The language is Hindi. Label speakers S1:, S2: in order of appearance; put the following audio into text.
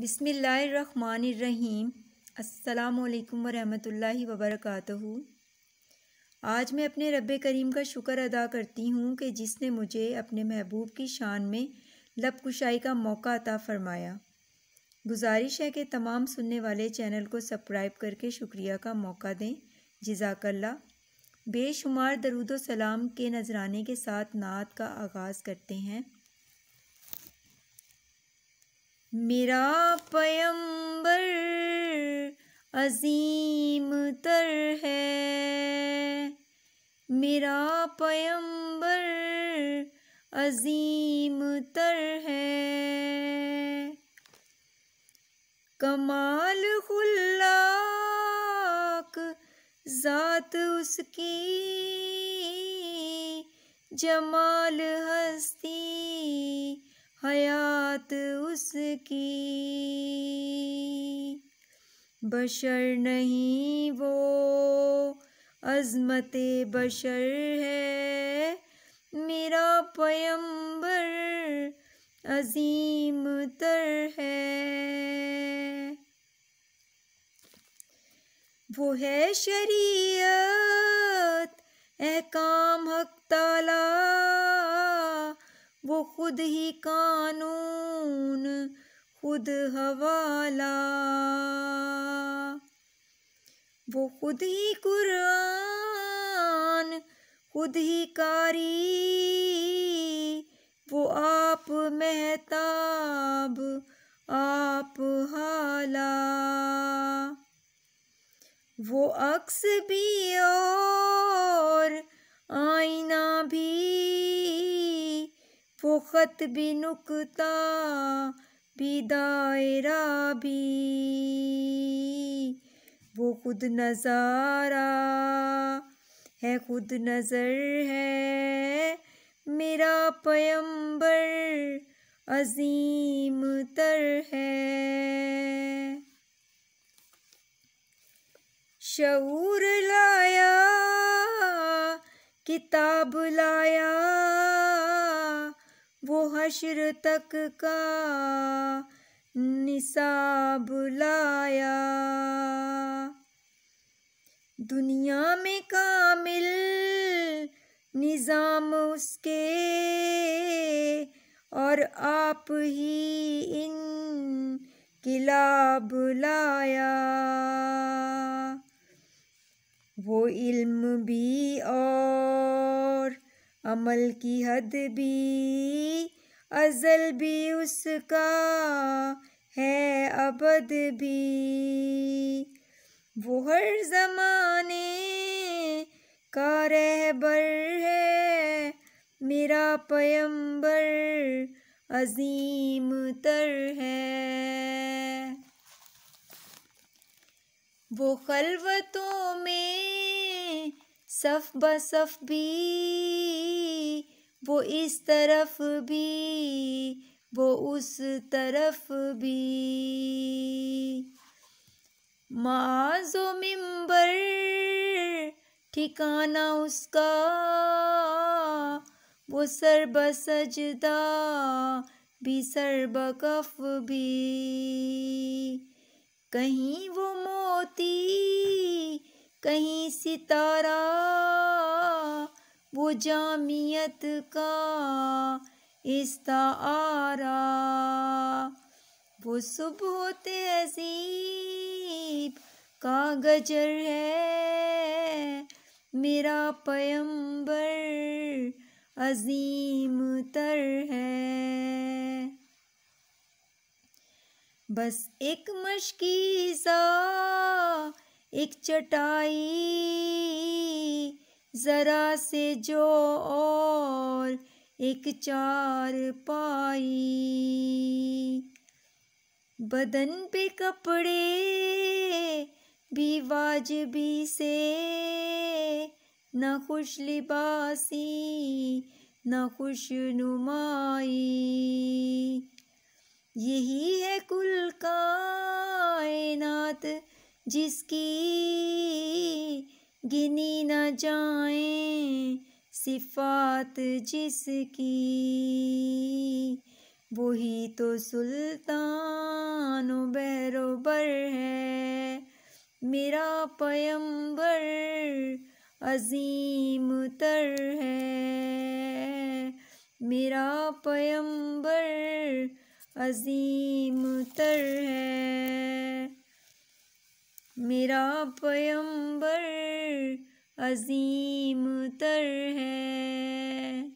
S1: बिसमीम् अल्लाम वरहमतुल्लाहि वबरकातहू आज मैं अपने रब करीम का शुक्र अदा करती हूँ कि जिसने मुझे अपने महबूब की शान में लब कुशाई का मौका अता फ़रमाया गुजारिश है कि तमाम सुनने वाले चैनल को सब्सक्राइब करके शुक्रिया का मौका दें जजाकल्ला बेशुमार दरुद सलाम के नजराने के साथ नात का आगाज़ करते हैं मेरा पयंबर अजीम तर है मेरा पयंबर अजीम तर है कमाल खुल्लाक ज़ात उसकी जमाल हस्ती हयात उसकी बशर नहीं वो अजमत बशर है मेरा पयंबर अजीम तर है वो है शरीयत ए काम हक ताला खुद ही कानून खुद हवाला वो खुद ही कुरान खुद ही कारी वो आप मेहताब आप हाला वो अक्स भी पत बिनुकता विदायरा भी वो खुद नज़ारा है खुद नज़र है मेरा पयंबर अजीम तर है शूर लाया किताब लाया वो हशर तक का निशा बुलाया दुनिया में कामिल निज़ाम उसके और आप ही इन किला बुलाया वो इल्म भी और अमल की हद भी अजल भी उसका है अबद भी वो हर जमाने का रहबर है मेरा पयंबर अजीम तर है वो खलवतों में सफ बसफ भी वो इस तरफ भी वो उस तरफ भी माजो मिम्बर ठिकाना उसका वो सरब सजदा भी सरब कफ भी कहीं वो मोती कहीं सितारा वो जामियत का इस्तारा वो सुबह तहजीब का गजर है मेरा पयंबर अजीम तर है बस एक सा एक चटाई ज़रा से जो और एक चार पाई बदन पे कपड़े भी वाजबी से न खुश लिबासी न खुश नुमाई यही है कुल कायनात जिसकी गिनी न जाए सिफात जिसकी वही तो सुल्तान बैरोबर है मेरा पयंबर अजीम तर है मेरा पयंबर अजीम तर है मेरा पयंबर अजीम तर है